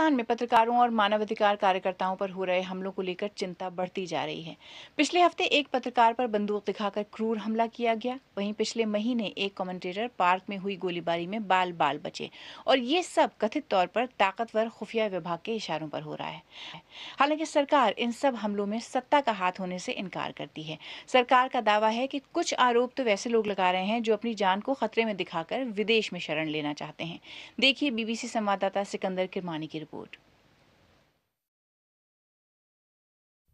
पाकिस्तान में पत्रकारों और मानवाधिकार कार्यकर्ताओं पर हो रहे हमलों को लेकर चिंता बढ़ती जा रही है पिछले हफ्ते एक पत्रकार पर बंदूक दिखाकर क्रूर हमला किया गया वहीं पिछले महीने एक कमेंटेटर पार्क में हुई गोलीबारी में बाल बाल बचे और ये सब कथित तौर पर ताकतवर खुफिया विभाग के इशारों पर हो रहा है हालांकि सरकार इन सब हमलों में सत्ता का हाथ होने से इनकार करती है सरकार का दावा है कि कुछ आरोप तो वैसे लोग लगा रहे हैं जो अपनी जान को खतरे में दिखाकर विदेश में शरण लेना चाहते हैं देखिए बीबीसी संवाददाता सिकंदर किरमानी की रिपोर्ट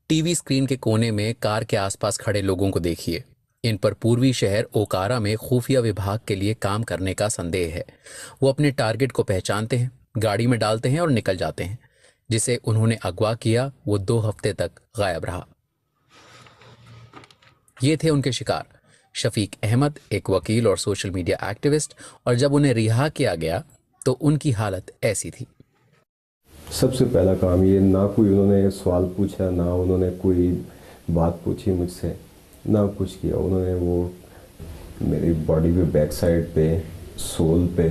टीवी स्क्रीन के कोने में कार के आसपास खड़े लोगों को देखिए इन पर पूर्वी शहर ओकारा में खुफिया विभाग के लिए काम करने का संदेह है वो अपने टारगेट को पहचानते हैं गाड़ी में डालते हैं और निकल जाते हैं जिसे उन्होंने अगवा किया वो दो हफ्ते तक गायब रहा ये थे उनके शिकार शफीक अहमद एक वकील और सोशल मीडिया एक्टिविस्ट और जब उन्हें रिहा किया गया तो उनकी हालत ऐसी थी सबसे पहला काम ये ना कोई उन्होंने सवाल पूछा ना उन्होंने कोई बात पूछी मुझसे ना कुछ किया उन्होंने वो मेरी बॉडी पे बैक साइड पे सोल पे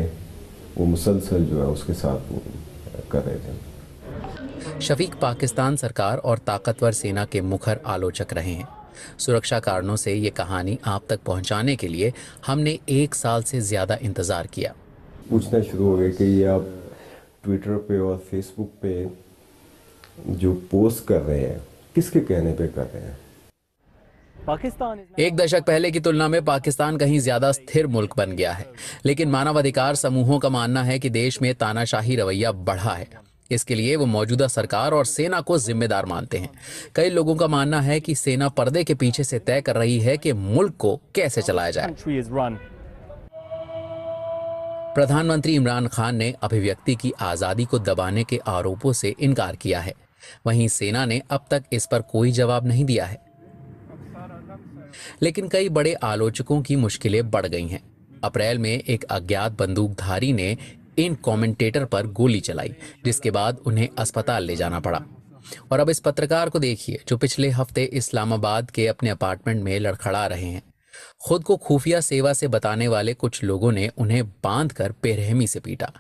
वो मुसलसल जो है उसके साथ कर रहे थे शफीक पाकिस्तान सरकार और ताकतवर सेना के मुखर आलोचक रहे हैं सुरक्षा कारणों से ये कहानी आप तक पहुंचाने के लिए हमने एक साल से ज़्यादा इंतज़ार किया पूछना शुरू हो गया कि ये आप ट्विटर पे और फेसबुक पे जो पोस्ट कर रहे हैं किसके कहने पे कर रहे हैं पाकिस्तान एक दशक पहले की तुलना में पाकिस्तान कहीं ज्यादा स्थिर मुल्क बन गया है लेकिन मानवाधिकार समूहों का मानना है कि देश में तानाशाही रवैया बढ़ा है इसके लिए वो मौजूदा सरकार और सेना को जिम्मेदार मानते हैं कई लोगों का मानना है कि सेना पर्दे के पीछे से तय कर रही है कि मुल्क को कैसे चलाया जाए प्रधानमंत्री इमरान खान ने अभिव्यक्ति की आज़ादी को दबाने के आरोपों से इनकार किया है वहीं सेना ने अब तक इस पर कोई जवाब नहीं दिया है लेकिन कई बड़े आलोचकों की मुश्किलें बढ़ गई हैं अप्रैल में एक अज्ञात बंदूकधारी ने इन कमेंटेटर पर गोली चलाई जिसके बाद उन्हें अस्पताल ले जाना पड़ा और अब इस पत्रकार को देखिए जो पिछले हफ्ते इस्लामाबाद के अपने अपार्टमेंट में लड़खड़ा रहे हैं खुद को खुफिया सेवा से बताने वाले कुछ लोगों ने उन्हें बांधकर बेरहमी से पीटा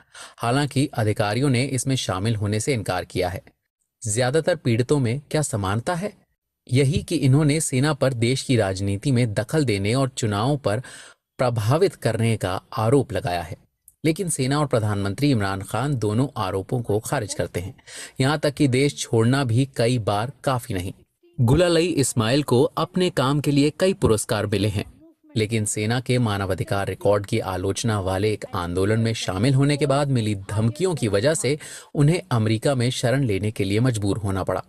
हालांकि अधिकारियों ने इसमें शामिल होने से इनकार किया है ज्यादातर पीड़ितों में क्या समानता है यही कि इन्होंने सेना पर देश की राजनीति में दखल देने और चुनावों पर प्रभावित करने का आरोप लगाया है लेकिन सेना और प्रधानमंत्री इमरान खान दोनों आरोपों को खारिज करते हैं यहां तक कि देश छोड़ना भी कई बार काफी नहीं गुलालई इस्माइल को अपने काम के लिए कई पुरस्कार मिले हैं लेकिन सेना के मानवाधिकार रिकॉर्ड की आलोचना वाले एक आंदोलन में शामिल होने के बाद मिली धमकियों की वजह से उन्हें अमेरिका में शरण लेने के लिए मजबूर होना पड़ा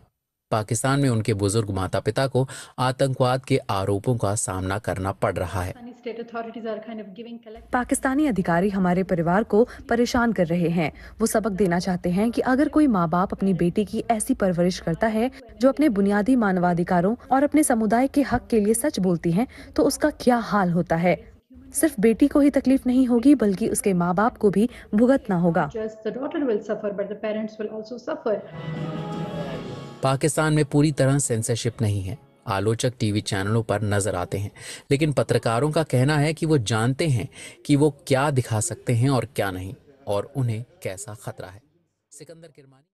पाकिस्तान में उनके बुजुर्ग माता पिता को आतंकवाद के आरोपों का सामना करना पड़ रहा है पाकिस्तानी अधिकारी हमारे परिवार को परेशान कर रहे हैं वो सबक देना चाहते हैं कि अगर कोई माँ बाप अपनी बेटी की ऐसी परवरिश करता है जो अपने बुनियादी मानवाधिकारों और अपने समुदाय के हक के लिए सच बोलती है तो उसका क्या हाल होता है सिर्फ बेटी को ही तकलीफ नहीं होगी बल्कि उसके माँ बाप को भी भुगतना होगा पाकिस्तान में पूरी तरह सेंसरशिप नहीं है आलोचक टीवी चैनलों पर नजर आते हैं लेकिन पत्रकारों का कहना है कि वो जानते हैं कि वो क्या दिखा सकते हैं और क्या नहीं और उन्हें कैसा खतरा है सिकंदर किरमानी